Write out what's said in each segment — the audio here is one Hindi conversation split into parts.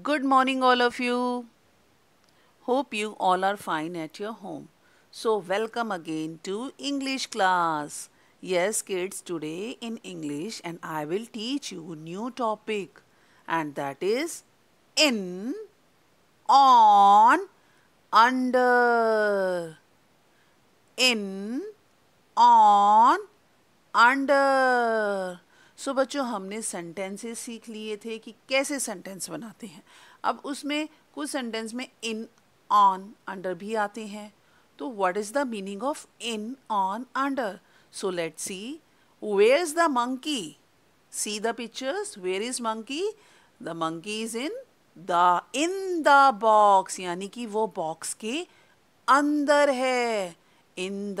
Good morning, all of you. Hope you all are fine at your home. So, welcome again to English class. Yes, kids, today in English, and I will teach you new topic, and that is in, on, under. In, on, under. So so, बच्चों हमने सेंटेंसेस सीख लिए थे कि कैसे सेंटेंस बनाते हैं अब उसमें कुछ सेंटेंस में इन ऑन अंडर भी आते हैं तो what is the meaning of in on under so let see where is the monkey see the pictures where is monkey the monkey is in the in the box यानी कि वो बॉक्स के अंदर है in the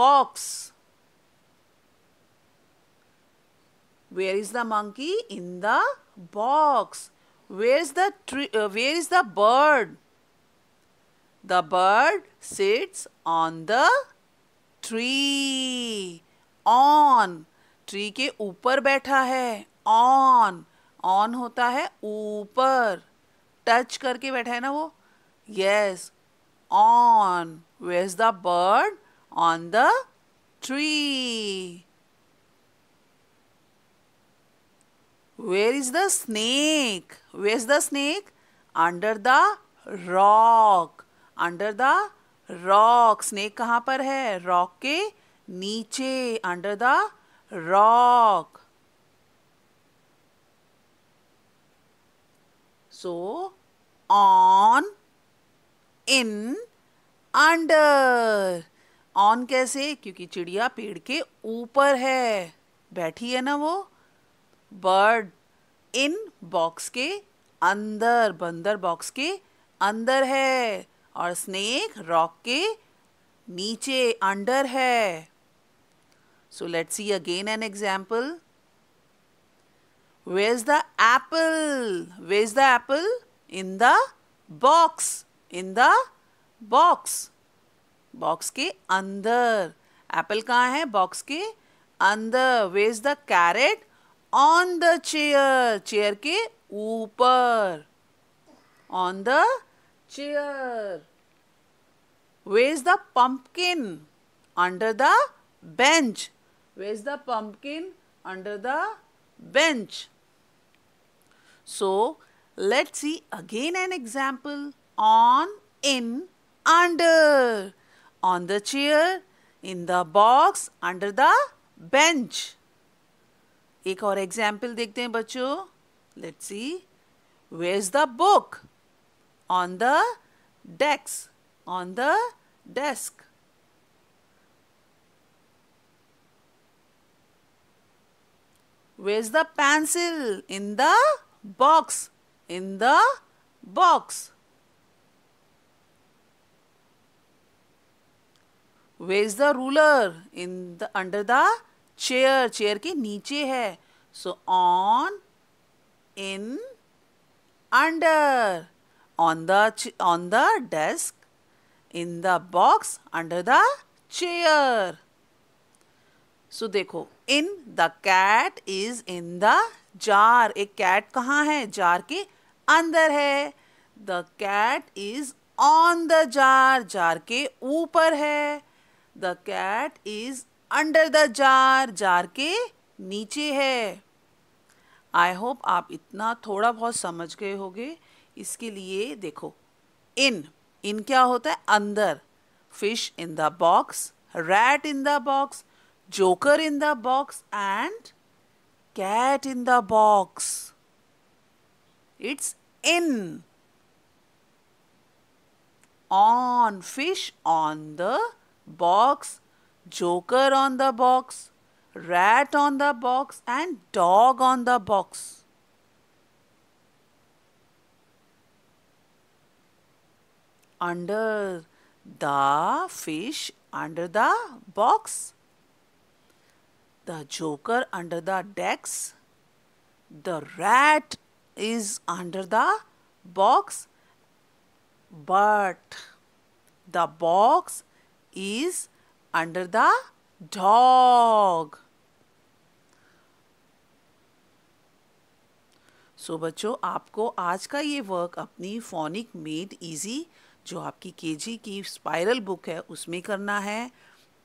box where is the monkey in the box where is the tree uh, where is the bird the bird sits on the tree on tree ke upar baitha hai on on hota hai upar touch karke baitha hai na wo yes on where is the bird on the tree Where is the snake? Where is the snake? Under the rock. Under the rock. Snake कहाँ पर है Rock के नीचे Under the rock. So, on, in, under. On कैसे क्योंकि चिड़िया पेड़ के ऊपर है बैठी है ना वो बर्ड इन बॉक्स के अंदर बंदर बॉक्स के अंदर है और स्नेक रॉक के नीचे अंडर है so let see again an example where is the apple where is the apple in the box in the box box के अंदर एप्पल कहाँ है बॉक्स के अंदर where is the carrot on the chair chair के ऊपर on the chair where is the pumpkin under the bench where is the pumpkin under the bench so let's see again an example on in under on the chair in the box under the bench एक और एग्जाम्पल देखते हैं बच्चों let see where is the book on the डेक्स on the desk where is the pencil in the box in the box where is the ruler in the under the chair chair के नीचे है so on in under on the on the desk in the box under the chair so देखो in the cat is in the jar एक कैट कहाँ है जार के अंदर है the cat is on the jar jar के ऊपर है the cat is under the jar jar के नीचे है आई होप आप इतना थोड़ा बहुत समझ गए होगे इसके लिए देखो इन इन क्या होता है अंदर fish in the box rat in the box joker in the box and cat in the box it's in on fish on the box joker on the box, rat on the box and dog on the box. Under the fish under the box, the joker under the decks, the rat is under the box, but the box is under the dog. So so, बच्चों आपको आज का ये वर्क अपनी फोनिक मेड इजी जो आपकी केजी की स्पाइरल बुक है उसमें करना है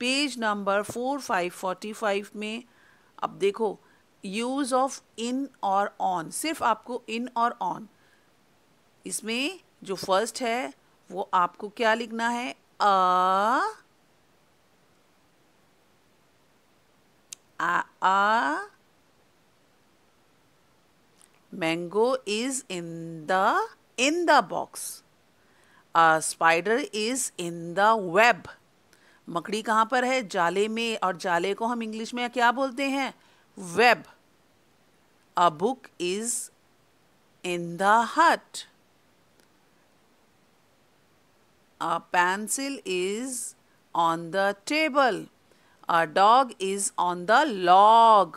page number four five forty five में अब देखो यूज़ ऑफ इन और ऑन सिर्फ आपको इन और ऑन इसमें जो फर्स्ट है वो आपको क्या लिखना है uh ah mango is in the in the box a spider is in the web मकड़ी कहाँ पर है जाले में और जाले को हम इंग्लिश में क्या बोलते हैं web a book is in the hut a pencil is on the table A dog is on the log.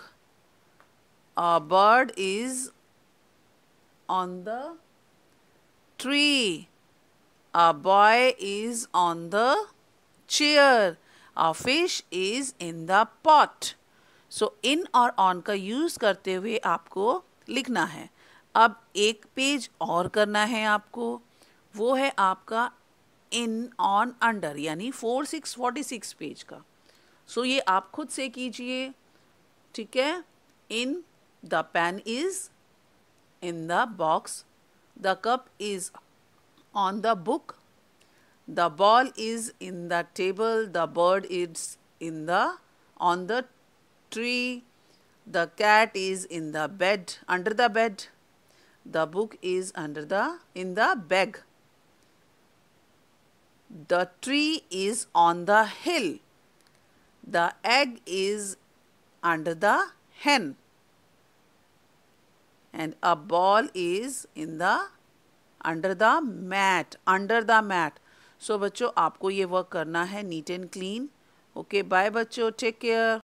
A bird is on the tree. A boy is on the chair. A fish is in the pot. So in और ऑन का यूज़ करते हुए आपको लिखना है अब एक पेज और करना है आपको वो है आपका इन ऑन अंडर यानी four six forty six page का सो ये आप खुद से कीजिए ठीक है in the pen is in the box the cup is on the book the ball is in the table the bird is in the on the tree the cat is in the bed under the bed the book is under the in the bag the tree is on the hill The egg is under the hen and a ball is in the under the mat under the mat so बच्चों आपको ये work करना है neat and clean okay bye बच्चों take care